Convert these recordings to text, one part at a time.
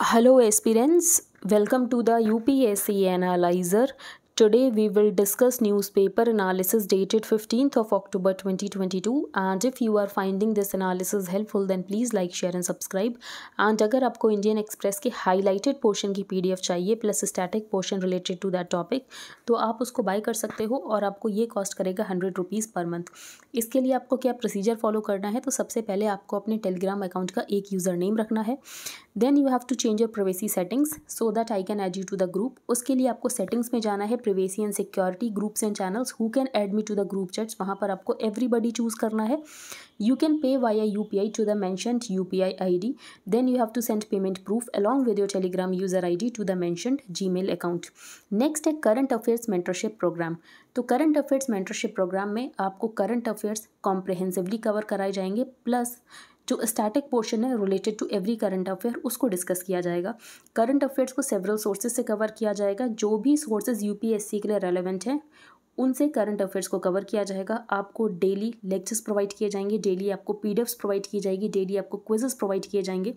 Hello aspirants, welcome to the UPSC Analyzer. Today we will discuss newspaper analysis dated 15th of October 2022 and if you are finding this analysis helpful then please like share and subscribe and अगर आपको Indian Express के highlighted portion की PDF चाहिए plus static portion related to that topic तो आप उसको buy कर सकते हो और आपको ये cost करेगा हंड्रेड रुपीज़ पर मंथ इसके लिए आपको क्या प्रोसीजर फॉलो करना है तो सबसे पहले आपको अपने टेलीग्राम अकाउंट का एक यूज़र नेम रखना है then you have to change your privacy settings so that I can add you to the group उसके लिए आपको सेटिंग्स में जाना है privacy and security groups and channels who can add me to the group chats वहाँ पर आपको everybody choose करना है you can pay I U P I to the mentioned U P I I D then you have to send payment proof along with your Telegram user I D to the mentioned Gmail account next है current affairs mentorship programme तो current affairs mentorship programme में आपको current affairs comprehensively cover कराए जाएंगे plus जो static portion है related to every current affair उसको discuss किया जाएगा करंट अफेयर्स को सेवरल सोर्सेज से कवर किया जाएगा जो भी सोर्सेज यूपीएससी के लिए रेलिवेंट हैं उनसे करंट अफेयर्स को कवर किया जाएगा आपको डेली लेक्चर्स प्रोवाइड किए जाएंगे डेली आपको पीडीएफ्स प्रोवाइड की जाएगी डेली आपको क्विजेस प्रोवाइड किए जाएंगे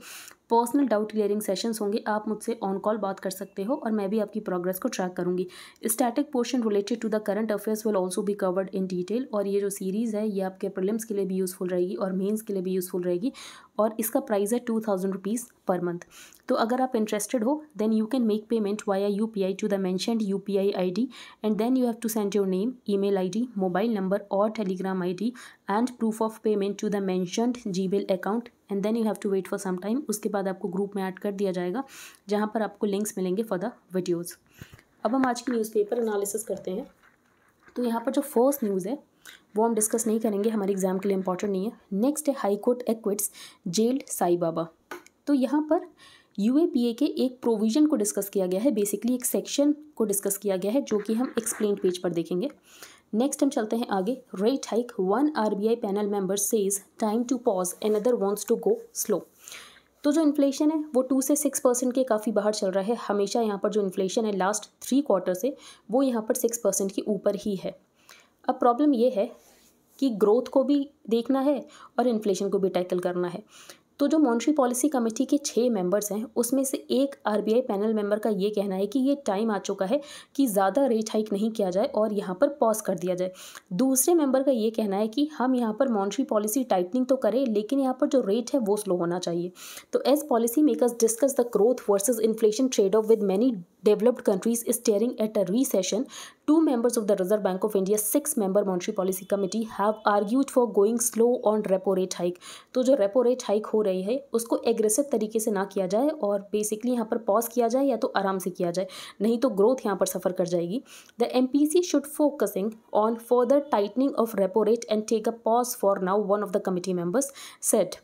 पर्सनल डाउट क्लियरिंग सेशंस होंगे आप मुझसे ऑन कॉल बात कर सकते हो और मैं भी आपकी प्रोग्रेस को ट्रैक करूँगी static portion related to the current affairs will also भी कवर्ड इन डिटेल और ये जो सीरीज़ है ये आपके प्रलिम्स के लिए भी यूज़फुल रहेगी और मेंस के लिए भी यूज़फुल रहेगी और इसका प्राइस है two thousand rupees per month तो अगर आप इंटरेस्टेड हो then you can make payment via U P I to the mentioned U P I I D and then you have to send your name email I D mobile number और Telegram I D and proof of payment to the mentioned Gmail account and then you have to wait for some time उसके बाद आपको group में add कर दिया जाएगा जहाँ पर आपको लिंक्स मिलेंगे फॉर द वीडियोज़ अब हम आज की न्यूज़पेपर एनालिसिस करते हैं तो यहाँ पर जो फर्स्ट न्यूज़ है वो हम डिस्कस नहीं करेंगे हमारे एग्ज़ाम के लिए इंपॉर्टेंट नहीं है नेक्स्ट है high court acquits jailed Sai Baba तो यहाँ पर यू के एक प्रोविज़न को डिस्कस किया गया है बेसिकली एक सेक्शन को डिस्कस किया गया है जो कि हम एक्सप्लेन पेज पर देखेंगे नेक्स्ट हम चलते हैं आगे rate hike one RBI panel member says time to pause and other wants to go slow तो जो इन्फ्लेशन है वो टू से सिक्स परसेंट के काफ़ी बाहर चल रहा है हमेशा यहाँ पर जो इन्फ्लेशन है लास्ट थ्री क्वार्टर से वो यहाँ पर सिक्स परसेंट के ऊपर ही है अब प्रॉब्लम ये है कि ग्रोथ को भी देखना है और इन्फ्लेशन को भी टैकल करना है तो जो मॉनिटरी पॉलिसी कमेटी के छः मेंबर्स हैं उसमें से एक आरबीआई पैनल मेंबर का ये कहना है कि ये टाइम आ चुका है कि ज़्यादा रेट हाइक नहीं किया जाए और यहाँ पर पॉज कर दिया जाए दूसरे मेंबर का ये कहना है कि हम यहाँ पर मॉनिटरी पॉलिसी टाइटनिंग तो करें लेकिन यहाँ पर जो रेट है वो स्लो होना चाहिए तो as policy makers discuss the growth versus inflation trade off with many developed countries staring at a recession, two members of the Reserve Bank of India's six-member monetary policy committee have argued for going slow on repo rate hike तो जो repo rate hike हो रही है उसको aggressive तरीके से ना किया जाए और बेसिकली यहाँ पर पॉज किया जाए या तो आराम से किया जाए नहीं तो ग्रोथ यहाँ पर सफ़र कर जाएगी the M P C should focusing on further tightening of repo rate and take a pause for now one of the committee members said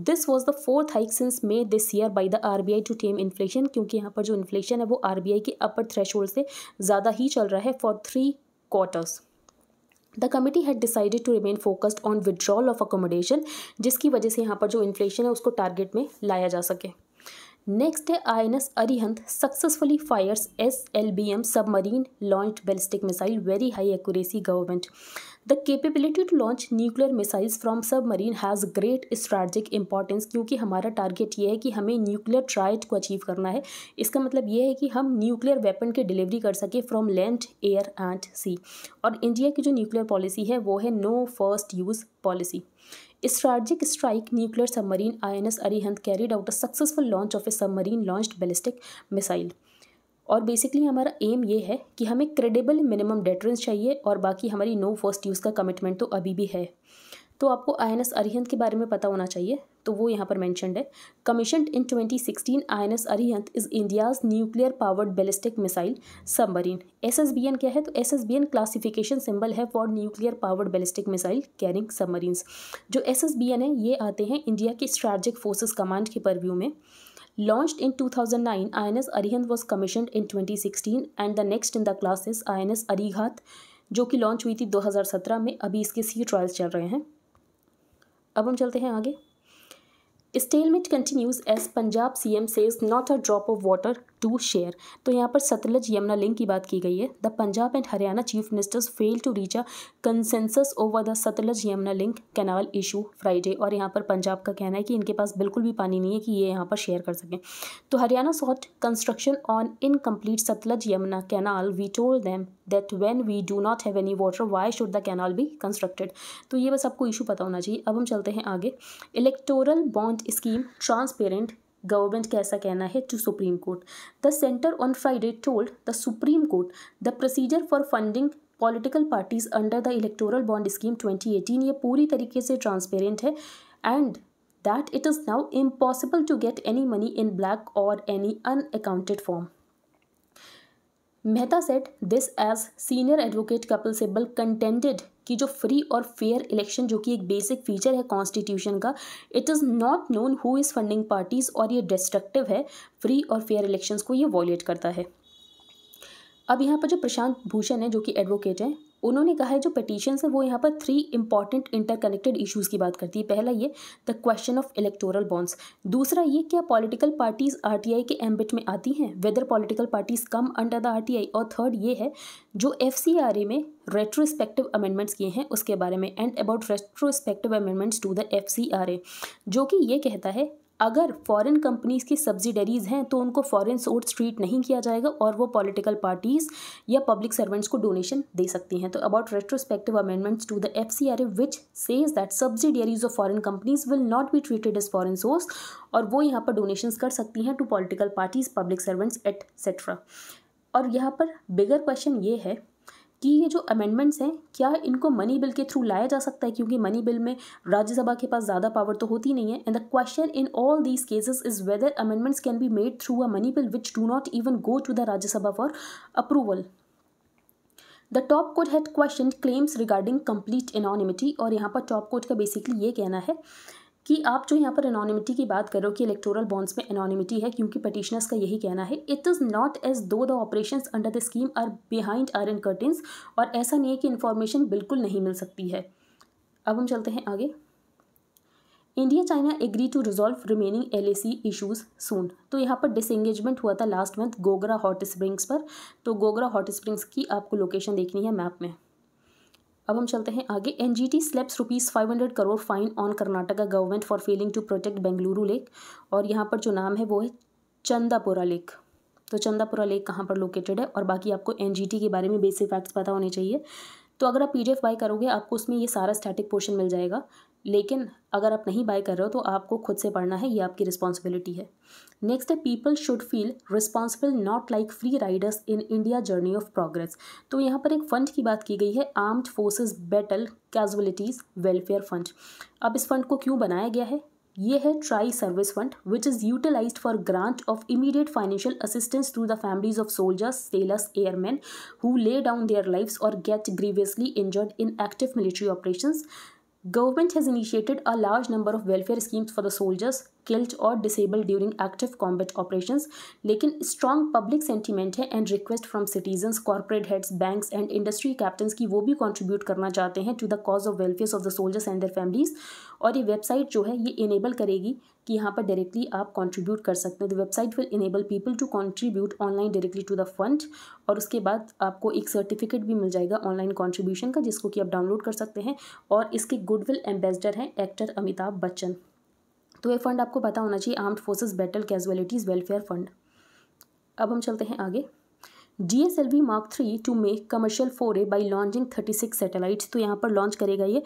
this was the fourth hike since May this year by the R B I to tame inflation क्योंकि यहाँ पर जो inflation है वो are B आई के अपर thresh hold से ज़्यादा ही चल रहा है for three quarters the committee had decided to remain focused on withdrawal of accommodation जिसकी वजह से यहाँ पर जो इन्फ्लेशन है उसको टारगेट में लाया जा सके नेक्स्ट है I N S Arihant successfully fires S L B M submarine launch ballistic missile very high accuracy government the capability to launch nuclear missiles from marine has great strategic importance क्योंकि हमारा target ये है कि हमें nuclear ट्राइट को achieve करना है इसका मतलब ये है कि हम न्यूक्लियर वेपन की डिलीवरी कर सकें from land air and sea और इंडिया की जो न्यूक्लियर पॉलिसी है वो है no first use policy strike nuclear submarine I N S Arihant carried out a successful launch of a submarine launch ballistic missile और बेसिकली हमारा एम ये है कि हमें क्रेडिबल मिनिमम डेटरेंस चाहिए और बाकी हमारी नो फर्स्ट यूज़ का कमिटमेंट तो अभी भी है तो आपको आई एन एस अरिहंत के बारे में पता होना चाहिए तो वो यहाँ पर मैंशनड है commission in 2016 I N S Arihant is India's nuclear powered ballistic missile submarine S S B N क्या है तो S S B N classification symbol है for nuclear powered ballistic missile carrying submarines जो एस एस बी एन है ये आते हैं India के स्ट्रैटिक फोर्सेज कमांड के परव्यू में Launched in 2009, INS Arihant was commissioned in 2016 and the next in the class is INS Arighat जो कि लॉन्च हुई थी 2017 में अभी इसके सी ट्रायल्स चल रहे हैं अब हम चलते हैं आगे stalemate continues as Punjab CM says not a drop of water to share तो यहाँ पर सतलज यमुना लिंक की बात की गई है the Punjab and Haryana chief ministers fail to reach a consensus over the Sutlej Yamuna link canal issue Friday और यहाँ पर पंजाब का कहना है कि इनके पास बिल्कुल भी पानी नहीं है कि ये यहाँ पर शेयर कर सकें तो Haryana sought construction on incomplete Sutlej Yamuna canal we told them that when we do not have any water why should the canal be constructed तो ये बस आपको इशू पता होना चाहिए अब हम चलते हैं आगे electoral bond scheme transparent government का ऐसा कहना है to Supreme Court the centre on Friday told the Supreme Court the procedure for funding political parties under the electoral bond scheme twenty eighteen ये पूरी तरीके से ट्रांसपेरेंट है and that it is now impossible to get any money in black और any unaccounted form Mehta said this as senior advocate Kapil Sibal contended कि जो free और fair election जो कि एक बेसिक फीचर है कॉन्स्टिट्यूशन का it is not known who is funding parties और ये डिस्ट्रक्टिव है फ्री और फेयर इलेक्शंस को ये वॉयलेट करता है अब यहाँ पर जो प्रशांत भूषण है जो कि एडवोकेट हैं उन्होंने कहा है जो पटिशन है वो यहाँ पर थ्री इंपॉर्टेंट इंटरकनेक्टेड इश्यूज की बात करती है पहला ये the question of electoral bonds दूसरा ये क्या पॉलिटिकल पार्टीज आरटीआई के एम्बिट में आती हैं whether political parties come under the RTI और थर्ड ये है जो एफसीआरए में रेट्रोस्पेक्टिव अमेंडमेंट्स किए हैं उसके बारे में and about retrospective amendments to the F जो कि ये कहता है अगर फॉरेन कंपनीज़ की सब्सिडरीज़ हैं तो उनको फॉरेन सोर्स ट्रीट नहीं किया जाएगा और वो पॉलिटिकल पार्टीज़ या पब्लिक सर्वेंट्स को डोनेशन दे सकती हैं तो about retrospective amendments to the F C R A which says that subsidiaries of foreign companies will not be treated as foreign source और वो यहाँ पर डोनेशंस कर सकती हैं to political parties public servants etcetera और यहाँ पर बिगर क्वेश्चन ये है कि ये जो अमेंडमेंट्स हैं क्या इनको मनी बिल के थ्रू लाया जा सकता है क्योंकि मनी बिल में राज्यसभा के पास ज़्यादा पावर तो होती नहीं है and the question in all these cases is whether amendments can be made through a money bill which do not even go to the Rajya Sabha for approval the top court had questioned claims regarding complete anonymity और यहाँ पर top court का basically ये कहना है कि आप जो यहाँ पर एनोनिमिटी की बात करो कि इलेक्टोरल बॉन्ड्स में एनोनिमिटी है क्योंकि पटिशनर्स का यही कहना है it is not as though the operation under the scheme are behind iron curtains और ऐसा नहीं है कि इन्फॉर्मेशन बिल्कुल नहीं मिल सकती है अब हम चलते हैं आगे India China agree to resolve remaining L A C issues soon तो यहाँ पर डिसंगेजमेंट हुआ था last month Gogra Hot Springs पर तो गोगरा हॉट स्प्रिंग्स की आपको लोकेशन देखनी है मैप में अब हम चलते हैं आगे N G T slaps rupees five hundred crore fine on Karnataka government for failing to protect Bengaluru lake और यहाँ पर जो नाम है वो है चंदापुरा लेक तो चंदापुरा लेक कहाँ पर लोकेटेड है और बाकी आपको एन जी टी के बारे में बेसिक फैक्ट्स पता होने चाहिए तो अगर आप पी डी एफ बाई करोगे आपको उसमें ये सारा स्टैटिक पोर्शन मिल जाएगा लेकिन अगर आप नहीं बाय कर रहे हो तो आपको खुद से पढ़ना है ये आपकी रिस्पॉन्सिबिलिटी है नेक्स्ट है people should feel responsible not like free riders in India journey of progress तो यहाँ पर एक फंड की बात की गई है armed forces battle casualties welfare fund अब इस फंड को क्यों बनाया गया है ये है tri service fund which is utilise for grant of immediate financial assistance to the families of soldiers sailors airman who lay down their lives और get grievously injured in active military operations Government has initiated a large number of welfare schemes for the soldiers killed or disabled during active combat operations लेकिन strong public sentiment है and request from citizens corporate heads banks and industry captains की वो भी contribute करना चाहते हैं to the cause of welfare of the soldiers and their families और ये website जो है ये enable करेगी कि यहाँ पर डायरेक्टली आप कंट्रीब्यूट कर सकते हैं the website will enable people to contribute online directly to the fund और उसके बाद आपको एक सर्टिफिकेट भी मिल जाएगा ऑनलाइन कॉन्ट्रीब्यूशन का जिसको कि आप डाउनलोड कर सकते हैं और इसके गुडविल एम्बेसडर हैं एक्टर अमिताभ बच्चन तो ये फंड आपको पता होना चाहिए armed forces battle casualties welfare fund अब हम चलते हैं आगे D S L V mark three to make commercial foray by launching thirty six satellites तो यहाँ पर लॉन्च करेगा ये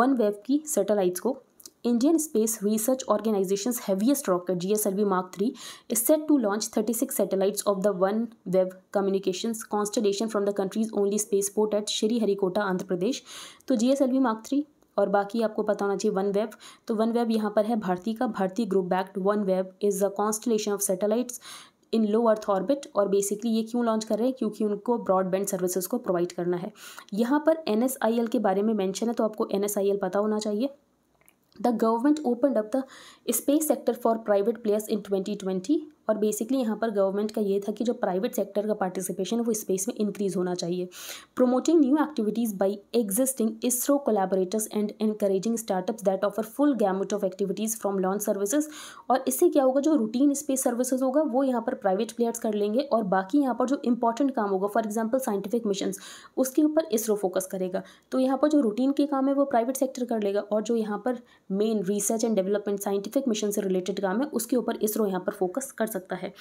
वन वेब की सेटेलाइट्स को Indian Space Research Organisation heaviest rocket G S L V mark three is set to launch thirty six satellites of the OneWeb communication constellation from the country's only space port at Sriharikota Andhra Pradesh तो G S L V mark three और बाकी आपको पता होना चाहिए OneWeb तो OneWeb यहाँ पर है भारती का Bharti group backed OneWeb is the constellation of satellites in low earth orbit और बेसिकली ये क्यों लॉन्च कर रहे हैं क्योंकि उनको ब्रॉडबैंड सर्विसेज को प्रोवाइड करना है यहाँ पर एन एस आई एल के बारे में मैंशन है तो आपको एन एस आई एल पता होना चाहिए the government opened up the space sector for private players in 2020 और बेसिकली यहाँ पर गवर्नमेंट का ये था कि जो प्राइवेट सेक्टर का पार्टिसिपेशन है वो स्पेस में इंक्रीज होना चाहिए promoting new activities by existing ISRO collaborators and encouraging startup that offer full gamut of activities from launch services और इससे क्या होगा जो रूटीन स्पेस सर्विसेज होगा वो यहाँ पर प्राइवेट प्लेयर्स कर लेंगे और बाकी यहाँ पर जो इंपॉर्टेंट काम होगा फॉर एग्जाम्पल साइंटिफिक मिशन उसके ऊपर इसरो फोकस करेगा तो यहाँ पर जो रूटीन के काम है वो प्राइवेट सेक्टर कर लेगा और जो यहाँ पर main research and development scientific mission से रिलेटेड काम है उसके ऊपर इसरो यहाँ पर फोकस कर हैं सकता है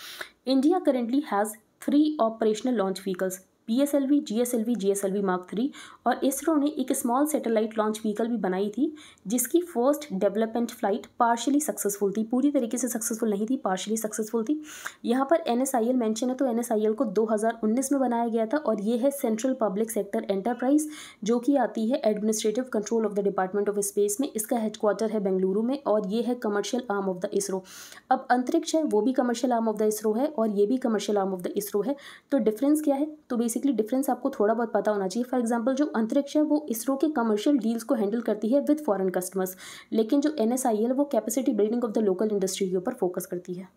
India currently has three operational launch vehicles P S L V G S L V G S L V mark three और इसरो ने एक स्मॉल सैटेलाइट लॉन्च व्हीकल भी बनाई थी जिसकी first development flight partially successful थी पूरी तरीके से सक्सेसफुल नहीं थी पार्शली सक्सेसफुल थी यहाँ पर N S I L mention है तो एन एस आई एल को दो हज़ार उन्नीस में बनाया गया था और ये है सेंट्रल पब्लिक सेक्टर एंटरप्राइज जो कि आती है administrative control of the department of space में इसका हेडक्वार्टर है बेंगलुरु में और ये है commercial arm of the ISRO अब अंतरिक्ष है वो भी commercial arm of the ISRO है और ये भी commercial arm of the ISRO है तो डिफरेंस क्या है तो बेसिक बेसिकली डिफरेंस आपको थोड़ा बहुत पता होना चाहिए फॉर एग्जाम्पल जो अंतरिक्ष है वो इसरो के कमर्शियल डील्स को हैंडल करती है विद फॉरन कस्टमर्स लेकिन जो एन वो capacity building of the local industry के ऊपर फोकस करती है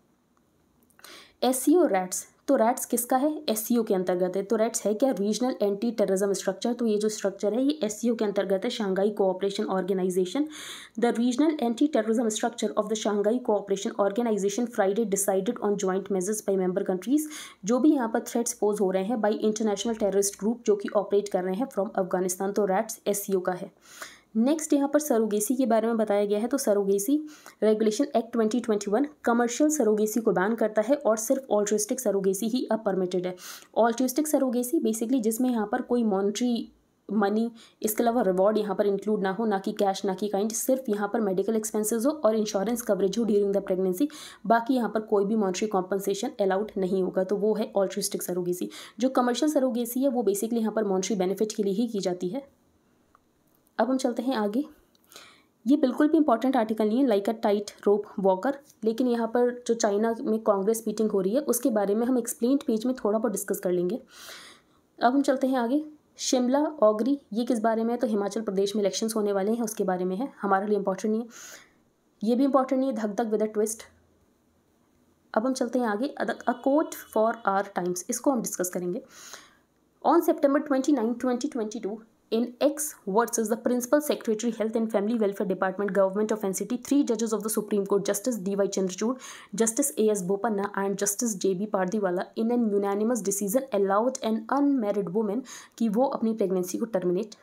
एस सी ओ रैट्स तो रैट्स किसका है एस के अंतर्गत है तो रैट्स है क्या रीजनल एंटी टेररिज्म स्ट्रक्चर तो ये जो स्ट्रक्चर है ये एस के अंतर्गत है Shanghai Cooperation Organisation the regional anti terrorism structure of the Shanghai Cooperation Organisation Friday decided on joint measures by member countries जो भी यहाँ पर थ्रेट्स पोज हो रहे हैं बाई इंटरनेशनल टेररिस्ट ग्रुप जो कि ऑपरेट कर रहे हैं फ्रॉम अफगानिस्तान तो रैट्स एस का है नेक्स्ट यहाँ पर सरोगेसी के बारे में बताया गया है तो surrogacy regulation act 2021 commercial surrogacy को बैन करता है और सिर्फ ऑल्ट्रिस्टिक सरोगेसी ही अब परमिटेड है ऑल्ट्रिस्टिक सरोगेसी बेसिकली जिसमें यहाँ पर कोई मॉनिट्री मनी इसके अलावा रिवॉर्ड यहाँ पर इंक्लूड ना हो ना कि कैश ना कि काइंड सिर्फ यहाँ पर मेडिकल एक्सपेंसेस हो और इंश्योरेंस कवरेज हो ड्यूरिंग द प्रेगनेंसी बाकी यहाँ पर कोई भी मॉनिटरी कॉम्पनसेशन अलाउड नहीं होगा तो वो है ऑल्ट्रिस्टिक सरोगेसी जो कमर्शियल सरोगेसी है वो बेसिकली यहाँ पर मॉनिटरी बेनिफिट के लिए ही की जाती है अब हम चलते हैं आगे ये बिल्कुल भी इंपॉर्टेंट आर्टिकल नहीं है like a tight rope walker लेकिन यहाँ पर जो चाइना में कांग्रेस मीटिंग हो रही है उसके बारे में हम एक्सप्लेन पेज में थोड़ा बहुत डिस्कस कर लेंगे अब हम चलते हैं आगे शिमला ओगरी ये किस बारे में है तो हिमाचल प्रदेश में इलेक्शंस होने वाले हैं उसके बारे में है हमारे लिए इंपॉर्टेंट नहीं है ये भी इंपॉर्टेंट नहीं है धक धक विद अ ट्विस्ट अब हम चलते हैं आगे a quote for our times इसको हम डिस्कस करेंगे on September twenty nine twenty twenty two in X versus the Principal Secretary Health and Family Welfare Department Government of NCT, three judges of the Supreme Court, Justice D.Y. Chandrachud, Justice A.S. Bopanna and Justice J.B. Pardiwala in an unanimous decision allowed an unmarried woman कि वो अपनी प्रेगनेंसी को terminate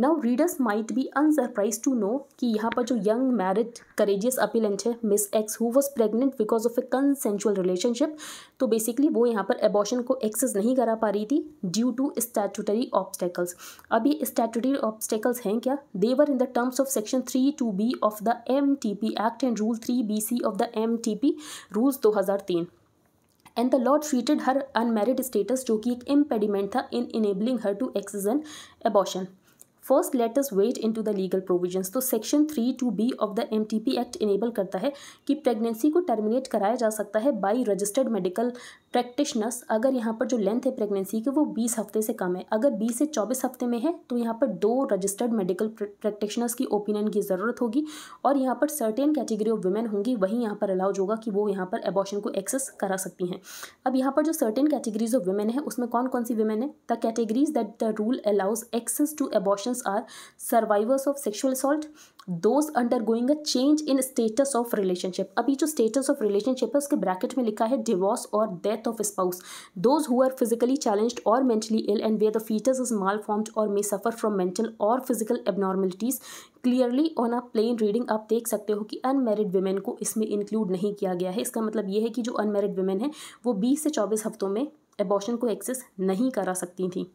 now readers might be unsurprised to know कि यहाँ पर जो young married courageous appellant है Miss X who was pregnant because of a consensual relationship तो बेसिकली वो यहाँ पर एबॉशन को एक्सेस नहीं करा पा रही थी ड्यू टू स्टैटूटरी ऑब्स्टेकल्स अब ये स्टैटूटरी ऑब्स्टेकल्स हैं क्या there in the terms of section three two B of the M T P act and rule three B C of the M T P rules दो हज़ार तीन and the law treated her unmarried status जो कि एक impediment था in enabling her to access an abortion first let us wade into the legal provision तो section three two B of the M T P act enable करता है कि pregnancy को terminate कराया जा सकता है बाई रजिस्टर्ड मेडिकल प्रैक्टिशनर्स अगर यहाँ पर जो लेंथ है प्रेगनेंसी की वो बीस हफ्ते से कम है अगर बीस से चौबीस हफ्ते में है तो यहाँ पर दो रजिस्टर्ड मेडिकल प्रैक्टिशनर्स की ओपिनियन की ज़रूरत होगी और यहाँ पर सर्टेन कैटेगरी ऑफ वुमेन होंगी वहीं यहाँ पर अलाउज होगा कि वो यहाँ पर एबॉशन को एक्सेस करा सकती हैं अब यहाँ पर जो सर्टेन कैटेगरीज ऑफ वुमेन है उसमें कौन कौन सी वुमेन है the categories that the rule allows access to abortion options are survivors of sexual assault those undergoing a change in status of relationship अभी जो स्टेटस ऑफ रिलेशनशिप है उसके ब्रैकेट में लिखा है डिवोर्स और death of spouse those who are physically challenged और mentally ill and where the foetus is malformed और मे सफर फ्रॉम मेंटल और physical abnormalities clearly on a plain reading आप देख सकते हो कि अनमेरिड वुमेन को इसमें इंक्लूड नहीं किया गया है इसका मतलब यह है कि जो अनमेरिड वेमेन है वो बीस से चौबीस हफ्तों में एबॉर्शन को एक्सेस नहीं करा सकती थी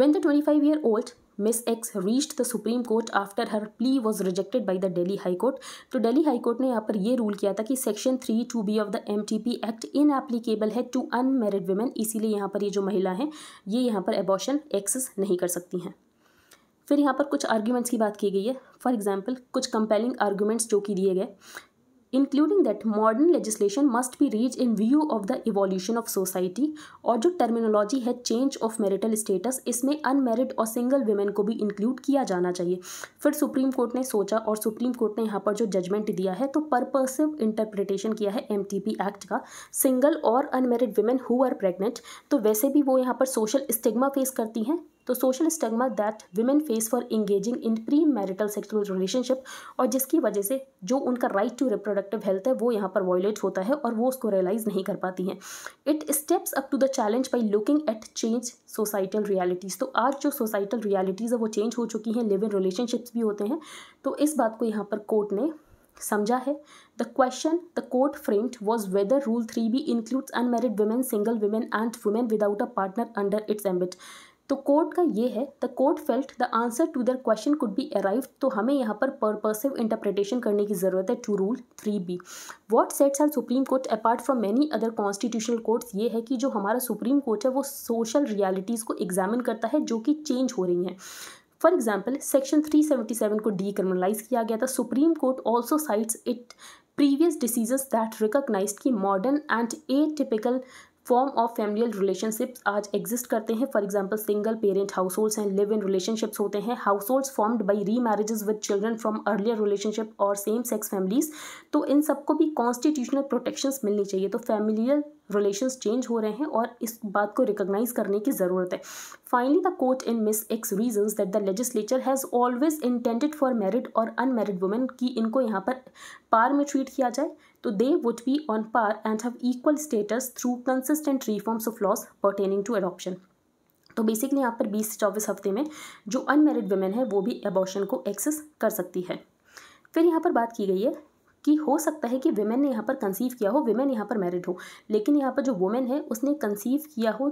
When the 25 year old Miss X reached the Supreme Court after her plea was rejected by the Delhi High Court. तो Delhi High Court ने यहाँ पर ये rule किया था कि section three two B of the M T P act inapplicable है to unmarried women इसीलिए यहाँ पर ये जो महिला हैं ये यहाँ पर एबॉर्शन एक्सेस नहीं कर सकती हैं फिर यहाँ पर कुछ आर्ग्यूमेंट्स की बात की गई है फॉर एग्जाम्पल कुछ कंपेलिंग आर्ग्यूमेंट्स जो कि दिए गए including that modern legislation must be reach in view of the evolution of society और जो टर्मिनोलॉजी है चेंज ऑफ मैरिटल स्टेटस इसमें अनमेरिड और सिंगल वेमेन को भी इंक्लूड किया जाना चाहिए फिर सुप्रीम कोर्ट ने सोचा और सुप्रीम कोर्ट ने यहाँ पर जो जजमेंट दिया है तो पर्पसिव इंटरप्रिटेशन किया है एम टी पी एक्ट का सिंगल और unmarried women who are pregnant तो वैसे भी वो यहाँ पर सोशल स्टिग्मा फेस करती हैं तो social stigma that women face for engaging in premarital sexual relationship और जिसकी वजह से जो उनका राइट टू रिप्रोडक्टिव हेल्थ है वो यहाँ पर वॉयलेट होता है और वो उसको रियलाइज नहीं कर पाती हैं it steps up to the challenge by looking at change societal realities तो आज जो सोसाइटल रियालिटीज़ है वो चेंज हो चुकी हैं लिव इन रिलेशनशिप्स भी होते हैं तो इस बात को यहाँ पर कोर्ट ने समझा है the question the court framed was whether rule three B includes unmarried women single women and women without a partner under its ambit तो कोर्ट का ये है the court felt the answer to the question could be arrive तो हमें यहाँ पर purposive interpretation करने की ज़रूरत है to rule three B what sets our supreme court apart from many other constitutional courts ये है कि जो हमारा सुप्रीम कोर्ट है वो सोशल रियालिटीज़ को एग्जामिन करता है जो कि चेंज हो रही हैं for example section three seventy seven को डीक्रिमिनलाइज किया गया था supreme court also cites its previous decision that recognise की modern and atypical form of familial relationships आज एग्जिस्ट करते हैं for example single parent households and live in relationships होते हैं households formed by remarriages with children from earlier relationship और same sex families तो इन सबको भी कॉन्स्टिट्यूशनल प्रोटेक्शन मिलनी चाहिए तो फैमिलियल रिलेशन चेंज हो रहे हैं और इस बात को रिकोगनाइज करने की ज़रूरत है finally the court in Miss X reason that the legislature has always intended for married और अनमेरिड वुमेन कि इनको यहाँ पर पार में ट्रीट किया जाए तो they would be on par and have equal status through consistent reforms of laws pertaining to adoption. तो बेसिकली यहाँ पर बीस से चौबीस हफ्ते में जो अनमेरिड वुमेन है वो भी एबॉर्शन को एक्सेस कर सकती है फिर यहाँ पर बात की गई है कि हो सकता है कि वेमेन ने यहाँ पर कंसीव किया हो वेमेन यहाँ पर मैरिड हो लेकिन यहाँ पर जो वुमेन है उसने कंसीव किया हो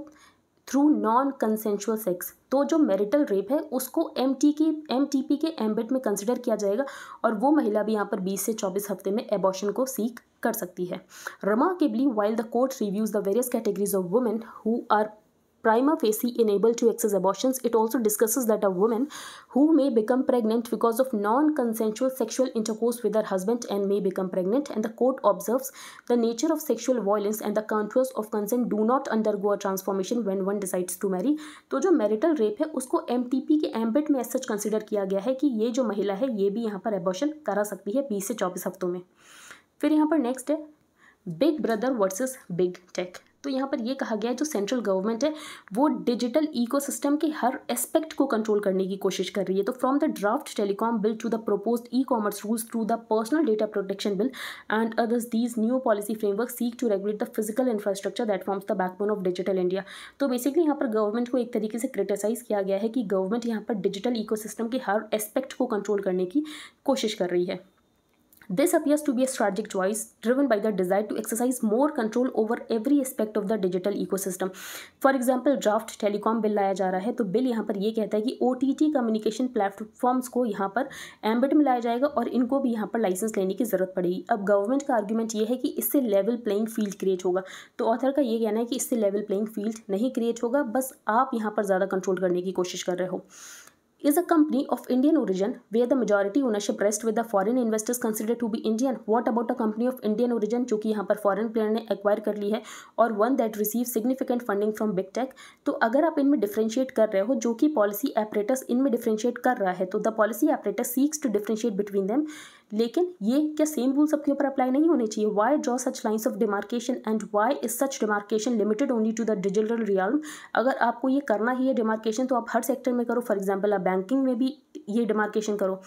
थ्रू नॉन कंसेंशुअल सेक्स तो जो मैरिटल रेप है उसको एम टी की एम टी पी के एम्बेट में कंसिडर किया जाएगा और वो महिला भी यहाँ पर बीस से चौबीस हफ्ते में एबॉशन को सीख कर सकती है remarkably while the court reviews the various categories of women who are prima facie unable to access abortions it also discusses that a woman who may become pregnant because of non-consensual sexual intercourse with her husband and may become pregnant and the court observes the nature of sexual violence and the contours of consent do not undergo a transformation when one decides to marry तो जो marital rape है उसको M के ambit में as consider किया गया है कि ये जो महिला है ये भी यहाँ पर एबॉर्शन करा सकती है बीस से चौबीस हफ्तों में फिर यहाँ पर नेक्स्ट है big brother versus big tech तो यहाँ पर ये कहा गया है जो सेंट्रल गवर्नमेंट है वो डिजिटल इकोसिस्टम के हर एस्पेक्ट को कंट्रोल करने की कोशिश कर रही है तो from the draft telecom bill to the propose e commerce rules through the personal data protection bill and others these new policy framework seek to regulate the physical infrastructure that forms the backbone of digital India तो basically यहाँ पर government को एक तरीके से criticise किया गया है कि गवर्नमेंट यहाँ पर डिजिटल इकोसिस्टम के हर एस्पेक्ट को कंट्रोल करने की कोशिश कर रही है This appears to be a strategic choice driven by the desire to exercise more control over every aspect of the digital ecosystem. For example, draft telecom bill लाया जा रहा है तो बिल यहाँ पर यह कहता है कि O T T communication platforms को यहाँ पर एम्बिट में लाया जाएगा और इनको भी यहाँ पर लाइसेंस लेने की ज़रूरत पड़ेगी अब गवर्नमेंट का आर्ग्यूमेंट ये है कि इससे लेवल प्लेइंग फील्ड क्रिएट होगा तो ऑथर का यह कहना है कि इससे लेवल प्लेइंग फील्ड नहीं क्रिएट होगा बस आप यहाँ पर ज़्यादा कंट्रोल करने की कोशिश कर रहे हो is a company of Indian origin where the majority ownership rests with the foreign investors considered to be Indian. What about a company of Indian origin जो कि यहाँ पर foreign player ने acquire कर ली है और one that receives significant funding from big tech. तो अगर आप इनमें differentiate कर रहे हो जो कि policy apparatus इनमें differentiate कर रहा है तो the policy apparatus seeks to differentiate between them लेकिन ये क्या सेम रूल सबके ऊपर अप्लाई नहीं होने चाहिए why draw such lines of demarcation and why is such demarcation limited only to the digital realm अगर आपको ये करना ही है डिमार्केशन तो आप हर सेक्टर में करो फॉर एग्जाम्पल आप बैंकिंग में भी ये डिमार्केशन करो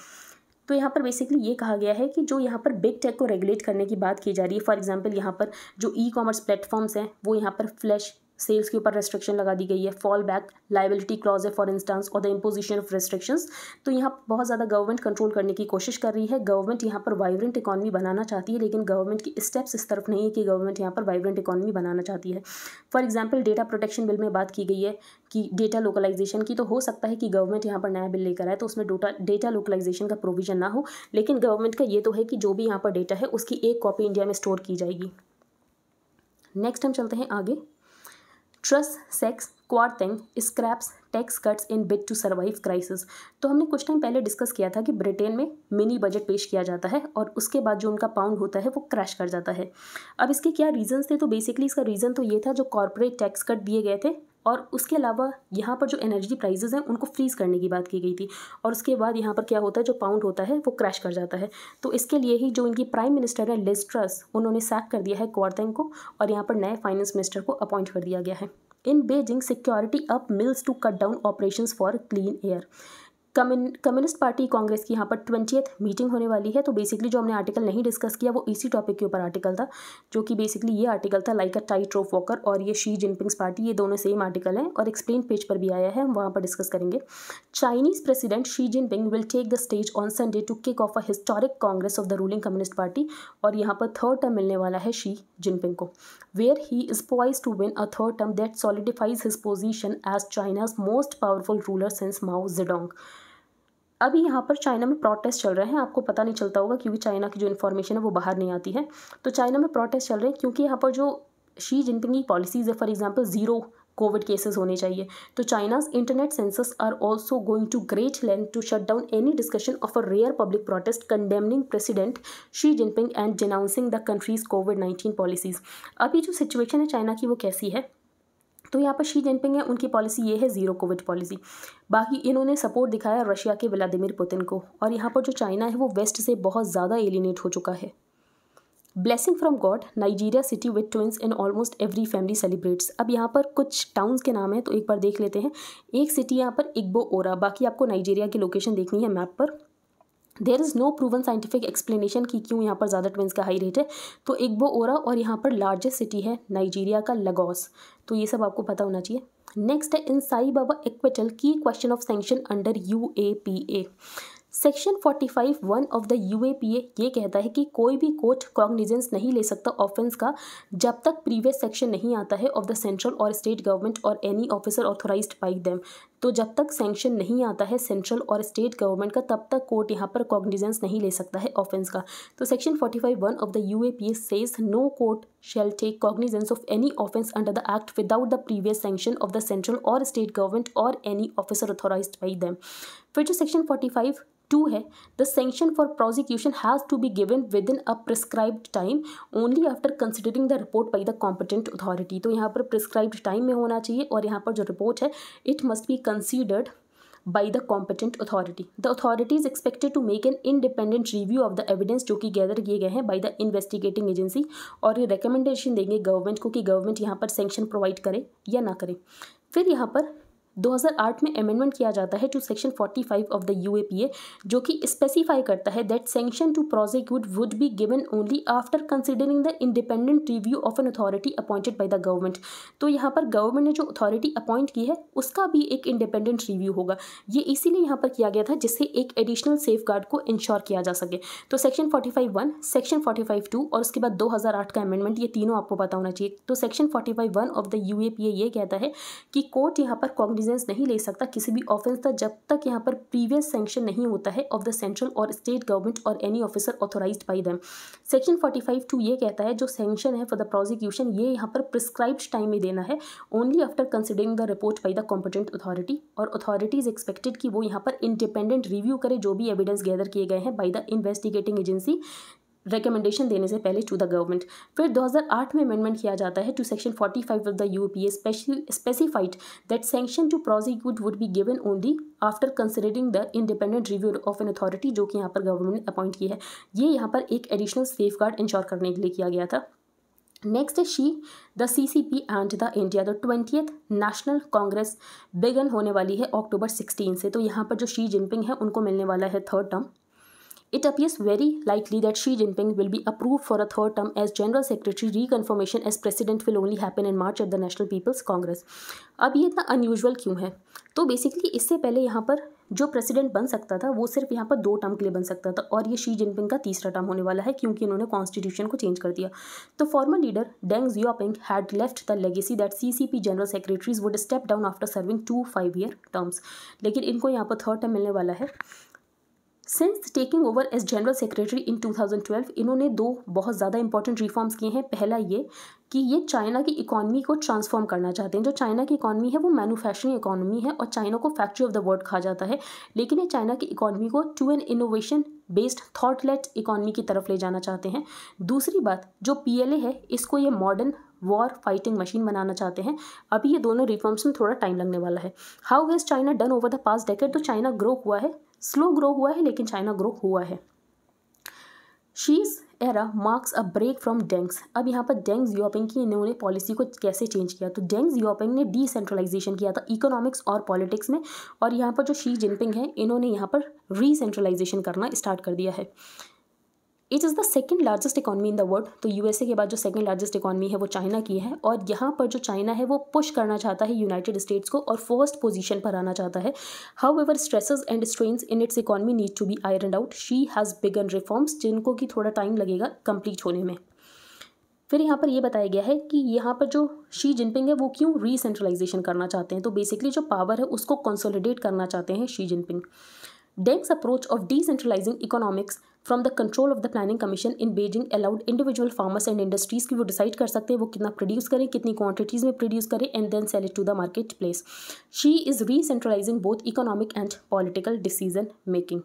तो यहाँ पर बेसिकली ये कहा गया है कि जो यहाँ पर बिग टेक को रेगुलेट करने की बात की जा रही है फॉर एग्जाम्पल यहाँ पर जो ई कॉमर्स प्लेटफॉर्म्स हैं वो यहाँ पर फ्लैश सेल्स के ऊपर रेस्ट्रिक्शन लगा दी गई है फॉल बैक लाइबिलिटी क्लॉज है फॉर इंस्टांस और द इम्पोजिशन ऑफ रेस्ट्रिक्शंस तो यहाँ बहुत ज़्यादा गवर्नमेंट कंट्रोल करने की कोशिश कर रही है गवर्नमेंट यहाँ पर वाइब्रेंट इकॉनमी बनाना चाहती है लेकिन गवर्नमेंट की स्टेप्स इस तरफ नहीं है कि गवर्नमेंट यहाँ पर वाइब्रेंट इकॉनमी बनाना चाहती है for example data protection bill में बात की गई है कि डेटा लोकलाइजेशन की तो हो सकता है कि गवर्नमेंट यहाँ पर नया बिल लेकर आए तो उसमें डोटा डेटा लोकलाइजेशन का प्रोविजन ना हो लेकिन गवर्नमेंट का ये तो है कि जो भी यहाँ पर डेटा है उसकी एक कॉपी इंडिया में स्टोर की जाएगी नेक्स्ट हम चलते हैं आगे ट्रस्ट सेक्स क्वार थैंग scraps tax cuts in bid to survive crisis तो हमने कुछ टाइम पहले डिस्कस किया था कि ब्रिटेन में मिनी बजट पेश किया जाता है और उसके बाद जो उनका पाउंड होता है वो क्रैश कर जाता है अब इसके क्या रीजंस थे तो बेसिकली इसका रीज़न तो ये था जो कॉरपोरेट टैक्स कट दिए गए थे और उसके अलावा यहाँ पर जो एनर्जी प्राइजेज़ हैं उनको फ्रीज़ करने की बात की गई थी और उसके बाद यहाँ पर क्या होता है जो पाउंड होता है वो क्रैश कर जाता है तो इसके लिए ही जो इनकी प्राइम मिनिस्टर है लिस्ट्रस उन्होंने सैक कर दिया है क्वारतेंग को और यहाँ पर नए फाइनेंस मिनिस्टर को अपॉइंट कर दिया गया है in Beijing security up mills to cut down operation for clean air Communist Party Congress की यहाँ पर ट्वेंटियथ मीटिंग होने वाली है तो बेसिकली जो हमने आर्टिकल नहीं डिस्कस किया वो इसी टॉपिक के ऊपर आर्टिकल था जो कि बेसिकली ये आर्टिकल था like a tight rope walker और ये शी जिनपिंग्स पार्टी ये दोनों सेम आर्टिकल हैं और एक्सप्लेन पेज पर भी आया है हम वहाँ पर डिस्कस करेंगे Chinese president Xi Jinping will take the stage on Sunday to kick off a historic Congress of the ruling Communist Party और यहाँ पर थर्ड टर्म मिलने वाला है शी जिनपिंग को where he is poised to win a third term that solidifies his position as China's most powerful ruler since Mao Zedong अभी यहाँ पर चाइना में प्रोटेस्ट चल रहे हैं आपको पता नहीं चलता होगा क्योंकि चाइना की जो इन्फॉर्मेशन है वो बाहर नहीं आती है तो चाइना में प्रोटेस्ट चल रहे हैं क्योंकि यहाँ पर जो शी जिनपिंग की पॉलिसीज़ है for example zero COVID cases होने चाहिए तो China's internet censors are also going to great length to shut down any discussion of a rare public protest condemning president Xi Jinping and denouncing the country's COVID nineteen policies अभी जो situation है China की वो कैसी है तो यहाँ पर शी जिनपिंग है उनकी पॉलिसी ये है ज़ीरो कोविड पॉलिसी बाकी इन्होंने सपोर्ट दिखाया रशिया के व्लादिमिर पुतिन को और यहाँ पर जो चाइना है वो वेस्ट से बहुत ज़्यादा एलिनेट हो चुका है blessing from God Nigeria city with twins in almost every family celebrates अब यहाँ पर कुछ टाउन्स के नाम हैं तो एक बार देख लेते हैं एक सिटी यहाँ पर इग्बो ओरा बाकी आपको नाइजीरिया की लोकेशन देखनी है मैप पर there is no proven scientific explanation कि क्यों यहाँ पर ज़्यादा ट्विंस का हाई रेट है तो एक बो ओरा और यहाँ पर लार्जेस्ट सिटी है नाइजीरिया का लगोस तो ये सब आपको पता होना चाहिए नेक्स्ट है इन साई बाबा एक्विटल की question of sanction under U A P A section 45 one of the UAPA ये कहता है कि कोई भी कोर्ट कॉग्निजेंस नहीं ले सकता ऑफेंस का जब तक प्रीवियस सेक्शन नहीं आता है ऑफ द सेंट्रल और state government or any officer authorise by them तो जब तक सेंक्शन नहीं आता है सेंट्रल और स्टेट गवर्नमेंट का तब तक कोर्ट यहाँ पर कॉग्निजेंस नहीं ले सकता है ऑफेंस का तो section forty five one of the U A P A says no court shall take cognizance of any offence under the act without the previous sanction of the central और state government or any officer authorise by them फिर जो section forty five two है the sanction for prosecution has to be given within a prescribed time only after considering the report by the competent authority तो यहाँ पर prescribed time में होना चाहिए और यहाँ पर जो रिपोर्ट है it must be considered by the competent authority. The authority is expected to make an independent review of the evidence जो कि गैदर किए गए हैं by the investigating agency और ये recommendation देंगे गवर्नमेंट को कि गवर्नमेंट यहाँ पर सेंक्शन प्रोवाइड करे या ना करे फिर यहाँ पर 2008 में अमेंडमेंट किया जाता है to section 45 of the UAPA जो कि स्पेसिफाई करता है that sanction to prosecute would be given only after considering the independent review of an authority appointed by the government तो यहाँ पर गवर्नमेंट ने जो अथॉरिटी अपॉइंट की है उसका भी एक इंडिपेंडेंट रिव्यू होगा ये इसीलिए यहाँ पर किया गया था जिससे एक एडिशनल सेफ को इंश्योर किया जा सके तो section forty five one section forty five two और उसके बाद दो हज़ार आठ का अमेंडमेंट ये तीनों आपको पता होना चाहिए तो section forty five one of the U ये कहता है कि कोर्ट यहाँ पर कॉग्नि प्रोविजंस नहीं ले सकता किसी भी ऑफेंस का जब तक यहाँ पर प्रीवियस सेंक्शन नहीं होता है ऑफ द सेंट्रल और state government or any officer authorise by them section forty five two ये कहता है जो सेंक्शन है फॉर द प्रोजिक्यूशन ये यहाँ पर प्रिस्क्राइब टाइम में देना है only after considering the report by the competent authority और अथॉरिटी इज एक्सपेक्टेड कि वो यहाँ पर इंडिपेंडेंट रिव्यू करे जो भी एविडेंस गैदर किए गए हैं by the investigating agency recommendation देने से पहले टू द गवर्नमेंट फिर 2008 में अमेंडमेंट किया जाता है to section 45 of the UPA specified that sanction to prosecute would be given only after considering the independent review of an authority जो कि यहाँ पर गवर्नमेंट ने अपॉइंट की है ये यहाँ पर एक एडिशनल सेफ गार्ड इंश्योर करने के लिए किया गया था नेक्स्ट है Xi the C C P and the India the twenty national congress began होने वाली है अक्टूबर सिक्सटीन से तो यहाँ पर जो शी जिनपिंग है उनको मिलने वाला है third term It appears very likely that Xi Jinping will be approved for a third term as General Secretary. Reconfirmation as President will only happen in March at the National People's Congress. अब ये इतना unusual क्यों है तो basically इससे पहले यहाँ पर जो प्रेसिडेंट बन सकता था वो सिर्फ यहाँ पर दो टर्म के लिए बन सकता था और ये शी जिनपिंग का तीसरा टर्म होने वाला है क्योंकि इन्होंने कॉन्स्टिट्यूशन को चेंज कर दिया तो former leader Deng Xiaoping had left the legacy that CCP general secretaries would step down after serving two five year terms लेकिन इनको यहाँ पर थर्ड टर्म मिलने वाला है since taking over as general secretary in 2012 इन्होंने दो बहुत ज़्यादा इंपॉर्टेंट रिफॉर्म्स किए हैं पहला ये कि ये चाइना की इकॉनमी को ट्रांसफॉर्म करना चाहते हैं जो चाइना की इकॉनमी है वो मैन्युफैक्चरिंग इकॉनमी है और चाइना को फैक्ट्री ऑफ द वर्ल्ड कहा जाता है लेकिन ये चाइना की इकॉनमी को टू एन इनोवेशन बेस्ड थाटलेट लेट इकॉनमी की तरफ ले जाना चाहते हैं दूसरी बात जो पी है इसको ये मॉडर्न वॉर फाइटिंग मशीन बनाना चाहते हैं अभी ये दोनों रिफॉर्म्स में थोड़ा टाइम लगने वाला है how has China done over the past decade तो चाइना ग्रो हुआ है स्लो ग्रो हुआ है लेकिन चाइना ग्रो हुआ है Xi's era marks a break from Deng's अब यहाँ पर डेंग्स यूपिंग की इन्होंने पॉलिसी को कैसे चेंज किया तो डेंग्स यूपिंग ने डिसेंट्रलाइजेशन किया था इकोनॉमिक्स और पॉलिटिक्स में और यहाँ पर जो शी जिनपिंग है इन्होंने यहाँ पर रीसेंट्रलाइजेशन करना स्टार्ट कर दिया है it is the second largest economy in the world तो यूएसए के बाद जो सेकेंड लार्जेस्ट इकॉनमी है वो चाइना की है और यहाँ पर जो चाइना है वो पुश करना चाहता है यूनाइटेड स्टेट्स को और फर्स्ट पोजीशन पर आना चाहता है however stresses and strains in its economy need to be iron out Xi has begun reforms जिनको कि थोड़ा टाइम लगेगा कंप्लीट होने में फिर यहाँ पर ये बताया गया है कि यहाँ पर जो शी जिनपिंग है वो क्यों रीसेंट्रलाइजेशन करना चाहते हैं तो बेसिकली जो पावर है उसको कंसोलिडेट करना चाहते हैं Xi Jinping Deng's approach of decentralising economics from the control of the planning commission in Beijing allowed individual farmers and industries की वो डिसाइड कर सकते हैं वो कितना प्रोड्यूस करें कितनी क्वांटिटीज़ में प्रोड्यूस करें and then sell it to the market place Xi is recentralising both economic and political decision making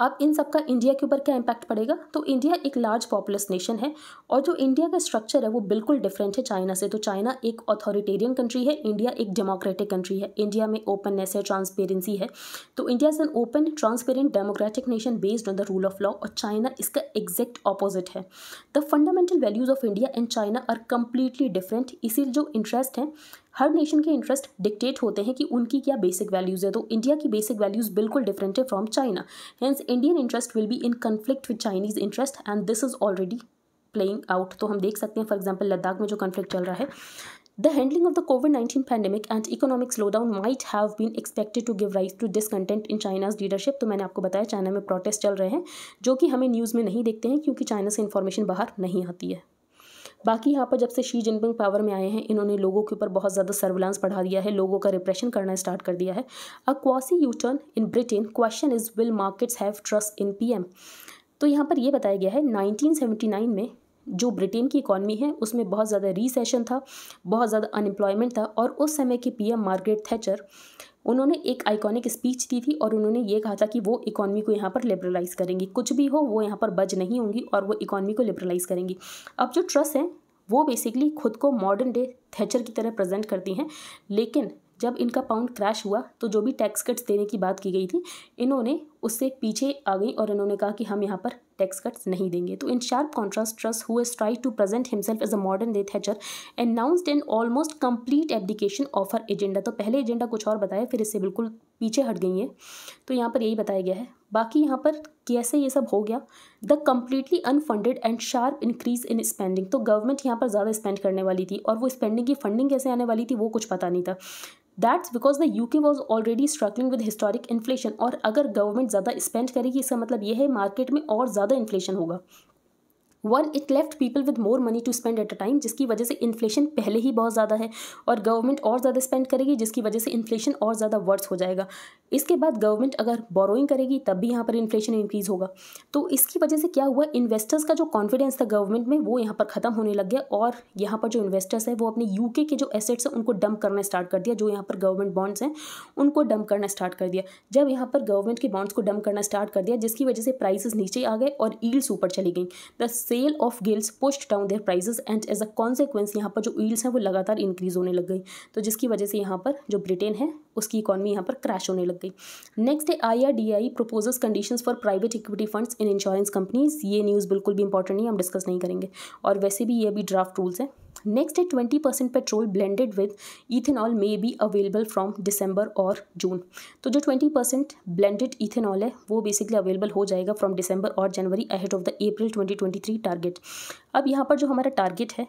अब इन सब का इंडिया के ऊपर क्या इम्पैक्ट पड़ेगा तो इंडिया एक लार्ज पॉपुलस नेशन है और जो इंडिया का स्ट्रक्चर है वो बिल्कुल डिफरेंट है चाइना से तो चाइना एक अथॉरिटेरियन कंट्री है इंडिया एक डेमोक्रेटिक कंट्री है इंडिया में ओपननेस है ट्रांसपेरेंसी है तो India is an open transparent democratic nation based on the rule of law और चाइना इसका एग्जैक्ट ऑपोजिट है the fundamental values of India and China are completely different इसी जो इंटरेस्ट हैं हर नेशन के इंटरेस्ट डिक्टेट होते हैं कि उनकी क्या तो बेसिक वैल्यूज़ है तो इंडिया की बेसिक वैल्यूज़ बिल्कुल डिफरेंट है from China hence Indian interest will be in conflict with Chinese interest and this is already playing out तो हम देख सकते हैं फॉर एग्जाम्पल लद्दाख में जो कन्फ्लिक्ट चल रहा है the of the COVID the pandemic and economic slow down might have been expected to give right to to content in China's leadership तो मैंने आपको बताया चाइना में प्रोटेस्ट चल रहे हैं जो कि हमें न्यूज़ में नहीं देखते हैं क्योंकि चाइना से इन्फॉर्मेशन बाहर नहीं आती है बाकी यहाँ पर जब से शी जिनपिंग पावर में आए हैं इन्होंने लोगों के ऊपर बहुत ज़्यादा सर्विलांस बढ़ा दिया है लोगों का रिप्रेशन करना स्टार्ट कर दिया है a quasi U turn in Britain question is will markets have trust in पी तो यहाँ पर यह बताया गया है नाइनटीन में जो ब्रिटेन की इकॉनमी है उसमें बहुत ज़्यादा रिसेशन था बहुत ज़्यादा अनएम्प्लॉयमेंट था और उस समय की पीएम मार्केट थैचर उन्होंने एक आइकॉनिक स्पीच दी थी और उन्होंने ये कहा था कि वो इकॉनमी को यहाँ पर लिबरलाइज करेंगी कुछ भी हो वो यहाँ पर बज नहीं होंगी और वो इकॉनमी को लिबरलाइज करेंगी अब जो ट्रस्ट हैं वो बेसिकली खुद को मॉडर्न डे थैचर की तरह प्रेजेंट करती हैं लेकिन जब इनका पाउंड क्रैश हुआ तो जो भी टैक्स कट्स देने की बात की गई थी इन्होंने उससे पीछे आ गई और इन्होंने कहा कि हम यहाँ पर टैक्स कट्स नहीं देंगे तो in sharp contrast Truss who strike try to present himself as a modern day Thatcher announced and almost complete application of her agenda तो पहले एजेंडा कुछ और बताया फिर इससे बिल्कुल पीछे हट गई है तो यहाँ पर यही बताया गया है बाकी यहाँ पर कैसे ये सब हो गया the completely unfunded and sharp increase in spending तो गवर्नमेंट यहाँ पर ज़्यादा स्पेंड करने वाली थी और वो स्पेंडिंग की फंडिंग कैसे आने वाली थी वो कुछ पता नहीं था that's because the UK was already struggling with historic inflation और अगर गवर्नमेंट ज़्यादा स्पेंड करेगी इसका मतलब यह है मार्केट में और ज़्यादा इन्फ्लेशन होगा when it left people with more money to spend at a time जिसकी वजह से इन्फ्लेशन पहले ही बहुत ज़्यादा है और गवर्नमेंट और ज़्यादा स्पेंड करेगी जिसकी वजह से इन्फ्लेशन और ज़्यादा वर्स हो जाएगा इसके बाद गवर्नमेंट अगर बोरोइंग करेगी तब भी यहाँ पर इन्फ्लेशन इंक्रीज़ होगा तो इसकी वजह से क्या हुआ इन्वेस्टर्स का जो कॉन्फिडेंस था गवर्नमेंट में वो यहाँ पर ख़त्म होने लग गया और यहाँ पर जो इन्वेस्टर्स है वो अपने यू के जो एसेट्स हैं उनको डंप करना स्टार्ट कर दिया जो यहाँ पर गवर्नमेंट बॉन्ड्स हैं उनको डंप करना स्टार्ट कर दिया जब यहाँ पर गवर्नमेंट के बॉन्ड्स को डंप करना स्टार्ट कर दिया जिसकी वजह से प्राइसेस नीचे आ गए और ईल्ड्स ऊपर चली गई the sale of gilts pushed down their prices and as a consequence यहाँ पर जो ईल्ड्स हैं वो लगातार इंक्रीज होने लग गई तो जिसकी वजह से यहाँ पर जो ब्रिटेन है उसकी इकॉनमी यहाँ पर क्रैश होने लग गई नेक्स्ट है I R D I proposals condition for private equity funds in insurance companies ये न्यूज़ बिल्कुल भी इंपॉर्टेंट नहीं हम डिस्कस नहीं करेंगे और वैसे भी ये अभी ड्राफ्ट रूल्स हैं नेक्स्ट है twenty percent petrol blended with ethanol may be available from December और जून तो जो ट्वेंटी परसेंट ब्लेंडेड इथेनॉल है वो बेसिकली अवेलेबल हो जाएगा फ्रॉम दिसंबर और January ahead of the April twenty twenty three target अब यहाँ पर जो हमारा टारगेट है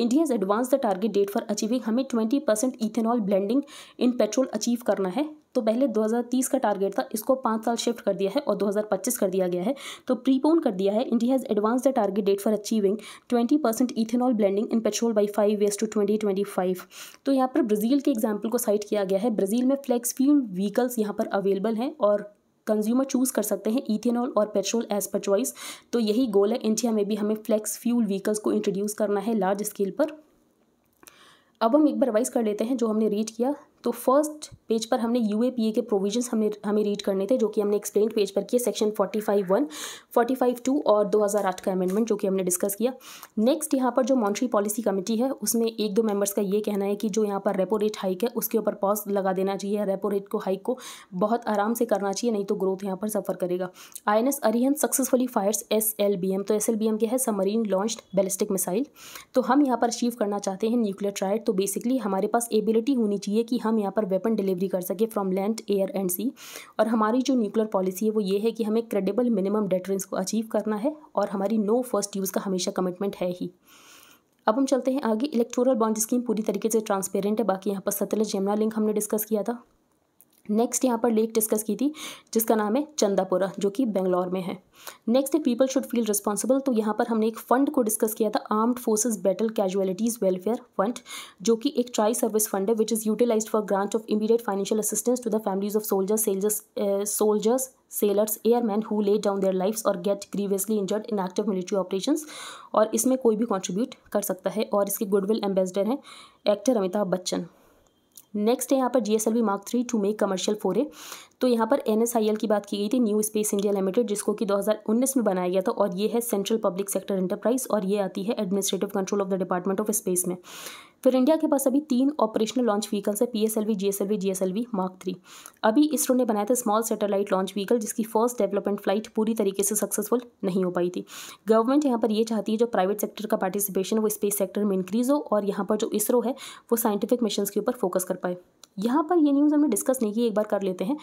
India advance the target date for achieving हमें twenty percent ethanol blending in petrol achieve करना है तो पहले 2030 का टारगेट था इसको पाँच साल शिफ्ट कर दिया है और 2025 कर दिया गया है तो प्रीपोन कर दिया है India has advance the target date for achieving 20 percent ethanol blending in petrol by five west to twenty twenty five तो यहाँ पर ब्राज़ील के एग्जाम्पल को साइट किया गया है ब्राज़ील में फ्लेक्स फ्यूल व्हीकल्स यहाँ पर अवेलेबल हैं और कंज्यूमर चूज़ कर सकते हैं इथेनॉल और पेट्रोल एज पर चॉइस तो यही गोल है इंडिया में भी हमें फ्लैक्स फ्यूल व्हीकल्स को इंट्रोड्यूस करना है लार्ज स्केल पर अब हम एक बार रिवाइज कर लेते हैं जो हमने रीड किया तो फर्स्ट पेज पर हमने यू ए पी ए के प्रोविजन हमें हमें रीड करने थे जो कि हमने एक्सप्लेन पेज पर किए section forty five one forty five two और दो हज़ार आठ का अमेंडमेंट जो कि हमने डिस्कस किया नेक्स्ट यहाँ पर जो मॉनिटरी पॉलिसी कमेटी है उसमें एक दो मेंबर्स का ये कहना है कि जो यहाँ पर रेपो रेट हाइक है उसके ऊपर पॉज लगा देना चाहिए रेपो रेट को हाइक को बहुत आराम से करना चाहिए नहीं तो ग्रोथ यहाँ पर सफ़र करेगा I N S Arihant successfully fires S L B M तो एस एल बी एम क्या है समरीन लॉन्च्ड बैलिस्टिक मिसाइल तो हम यहाँ पर अचीव करना चाहते हैं न्यूक्लियर ट्राइड तो बेसिकली हमारे पास एबिलिटी होनी चाहिए कि हम हम यहाँ पर वेपन डिलीवरी कर सके from land air and sea और हमारी जो न्यूक्लियर पॉलिसी है वो ये है कि हमें क्रेडिबल मिनिमम डेटरेंस को अचीव करना है और हमारी नो फर्स्ट यूज़ का हमेशा कमिटमेंट है ही अब हम चलते हैं आगे इलेक्टोरल बॉन्ड स्कीम पूरी तरीके से ट्रांसपेरेंट है बाकी यहाँ पर सतलज यमुना लिंक हमने डिस्कस किया था नेक्स्ट यहाँ पर लेक डिस्कस की थी जिसका नाम है चंदापुरा जो कि बेंगलोर में है नेक्स्ट है पीपल शुड फील रिस्पॉन्सिबल तो यहाँ पर हमने एक फंड को डिस्कस किया था armed forces battle casualties welfare fund जो कि एक ट्राई सर्विस फंड है which is utilise for grant of immediate financial assistance to the families of soldiers soldiers soldiers sailors airman who lay down their lives और get grievously injured in active military operation और इसमें कोई भी contribute कर सकता है और इसके गुडविल एम्बेसडर हैं एक्टर अमिताभ बच्चन नेक्स्ट है यहाँ पर GSLV mark three to make commercial foray तो यहाँ पर एनएसआईएल की बात की गई थी न्यू स्पेस इंडिया लिमिटेड जिसको कि 2019 में बनाया गया था और ये है सेंट्रल पब्लिक सेक्टर एंटरप्राइज और ये आती है administrative control of the department of space में फिर इंडिया के पास अभी तीन ऑपरेशनल लॉन्च व्हीकल्स है P S L V G S L V G S L V mark three अभी इसरो ने बनाया था स्मॉल सैटेलाइट लॉन्च व्हीकल जिसकी फर्स्ट डेवलपमेंट फ्लाइट पूरी तरीके से सक्सेसफुल नहीं हो पाई थी गवर्नमेंट यहाँ पर यह चाहती है जो प्राइवेट सेक्टर का पार्टिसिपेशन वो स्पेस सेक्टर में इंक्रीज़ हो और यहाँ पर जो इसरो है वो साइंटिफिक मिशन के ऊपर फोकस कर पाए यहाँ पर ये न्यूज़ हमने डिस्कस नहीं की एक बार कर लेते हैं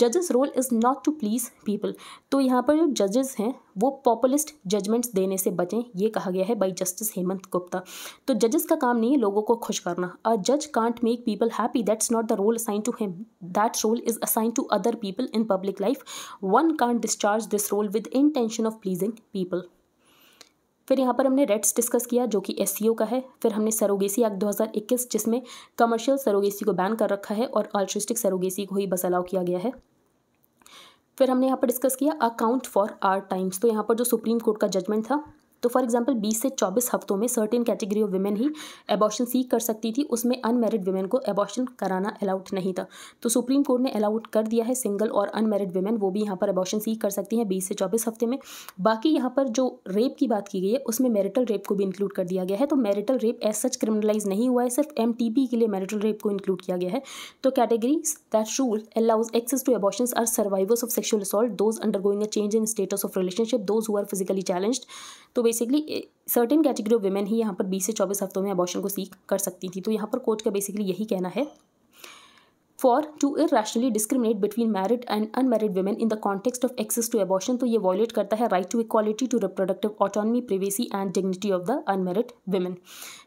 जजेस role is not to please people तो यहाँ पर जो जजेस हैं वो पॉपुलिस्ट जजमेंट्स देने से बचें ये कहा गया है बाई जस्टिस हेमंत गुप्ता तो जजेस का काम नहीं है लोगों को खुश करना अ जज can't make people happy that's not the role assign to him that role is assign to other people in public life one can't discharge this role with intention of pleasing people फिर यहाँ पर हमने rates discuss किया जो कि S का है फिर हमने सरोगेसी एक्ट 2021 जिसमें कमर्शियल सरोगेसी को बैन कर रखा है और अल्ट्रिस्टिक सरोगेसी को ही बस अलाउ किया गया है फिर हमने यहाँ पर डिस्कस किया अकाउंट फॉर आर टाइम्स तो यहाँ पर जो सुप्रीम कोर्ट का जजमेंट था तो फॉर एग्जाम्पल बीस से चौबीस हफ्तों में सर्टेन कैटेगरी ऑफ वुमेन ही एबॉर्शन सीख कर सकती थी उसमें अनमेरिड वुमेन को एबॉशन कराना अलाउड नहीं था तो सुप्रीम कोर्ट ने अलाउड कर दिया है सिंगल और अनमेरिड वुमेन वो भी यहाँ पर एबॉर्शन सीख कर सकती हैं बीस से चौबीस हफ्ते में बाकी यहाँ पर जो रेप की बात की गई है उसमें मेरिटल रेप को भी इंक्लूड कर दिया गया है तो marital rape as such criminalise नहीं हुआ है सिर्फ एम के लिए मेरिटल रेप को इंक्लूड किया गया है तो categories that rule allows access to abortion are survivors of sexual assault those under a change in status of relationship those who physically challenge तो basically certain category of women ही यहाँ पर बीस से चौबीस हफ्तों में अबॉर्शन को सीख कर सकती थी तो यहाँ पर कोर्ट का बेसिकली यही कहना है for to rationally discriminate between married and unmarried women in the context of access to abortion तो ये वॉलेट करता है right to equality to reproductive autonomy privacy and dignity of the unmarried women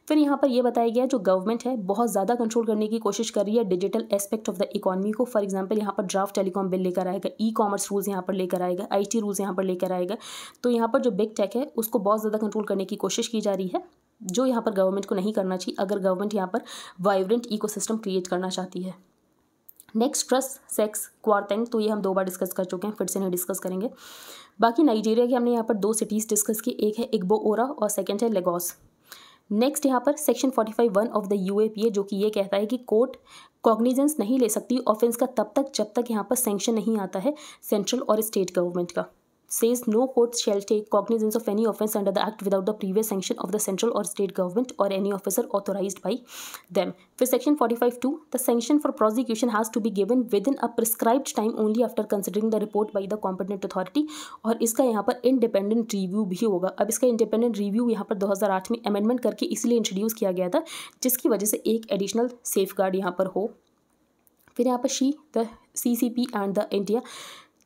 फिर यहाँ पर यह बताया गया जो गवर्नमेंट है बहुत ज़्यादा कंट्रोल करने की कोशिश कर रही है digital aspect of the economy को फॉर एग्जाम्पल यहाँ पर ड्राफ्ट टेलीकॉम बिल लेकर आएगा ई कॉमर्स रूल्स यहाँ पर लेकर आएगा आई टी रूल्स यहाँ पर लेकर आएगा तो यहाँ पर जो बिग टेक है उसको बहुत ज़्यादा कंट्रोल करने की कोशिश की जा रही है जो यहाँ पर गवर्नमेंट को नहीं करना चाहिए अगर गवर्नमेंट यहाँ पर वाइब्रेंट इकोसिस्टम क्रिएट करना चाहती है नेक्स्ट ट्रस सेक्स क्वारटेंग तो ये हम दो बार डिस्कस कर चुके हैं फिर से नहीं डिस्कस करेंगे बाकी नाइजीरिया की हमने यहाँ पर दो सिटीज़ डिस्कस की एक है इग्बो ओरा और सेकेंड है लेगोस नेक्स्ट यहाँ पर section forty five one of the U A P A जो कि ये कहता है कि कोर्ट कॉग्निजेंस नहीं ले सकती ऑफेंस का तब तक जब तक यहाँ पर सेंक्शन नहीं आता है सेंट्रल और स्टेट गवर्नमेंट का says no court shall take cognizance of any offence under the act without the previous sanction of the central or state government or any officer authorized by them for section 45(2) the sanction for prosecution has to be given within a prescribed time only after considering the report by the competent authority और iska yahan par independent review bhi hoga ab iska independent review yahan par 2008 mein amendment karke isliye introduce kiya gaya tha jiski wajah se ek additional safeguard yahan par ho फिर यहाँ पर Xi the C C P and the India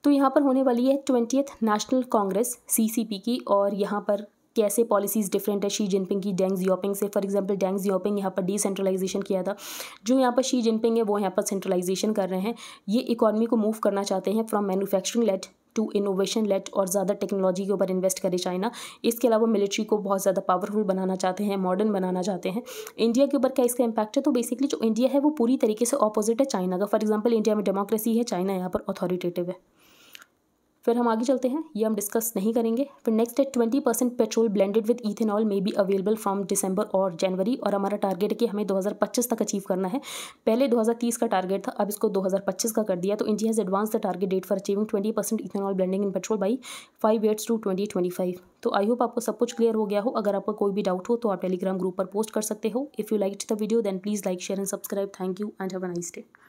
तो यहाँ पर होने वाली है twenty national Congress CCP की और यहाँ पर कैसे पॉलिसीज़ डिफरेंट है शी जिनपिंग की डेंग जियोपिंग से फॉर एग्जांपल डेंग जियोपिंग यहाँ पर डिसेंट्रलाइजेशन किया था जो यहाँ पर शी जिनपिंग है वो यहाँ पर सेंट्रलाइजेशन कर रहे हैं ये इकॉनमी को मूव करना चाहते हैं from manufacturing led to innovation led और ज़्यादा टेक्नोलॉजी के ऊपर इन्वेस्ट करे चाइना इसके अलावा मिलिट्री को बहुत ज़्यादा पावरफुल बनाना चाहते हैं मॉडर्न बनाना चाहते हैं इंडिया के ऊपर क्या इसका इम्पैक्ट है तो बेसिकली जो इंडिया है वो पूरी तरीके से अपोजिट है चाइना का फॉर एग्जाम्पल इंडिया में डेमोक्रेसी है चाइना यहाँ पर अथॉरिटेटिव है फिर हम आगे चलते हैं ये हम डिस्कस नहीं करेंगे फिर नेक्स्ट है twenty percent petrol blended with ethanol may be available from December और जनवरी और हमारा टारगेट है कि हमें 2025 तक अचीव करना है पहले 2030 का टारगेट था अब इसको 2025 का कर दिया तो India has advance the target date for achieving twenty percent ethanol blending in petrol by five years to twenty twenty five तो आई होप आपको सब कुछ क्लियर हो गया हो अगर आपको कोई भी डाउट हो तो आप टेलीग्राम ग्रुप पर पोस्ट कर सकते हो if you like the video then please like share and subscribe thank you and have a nice day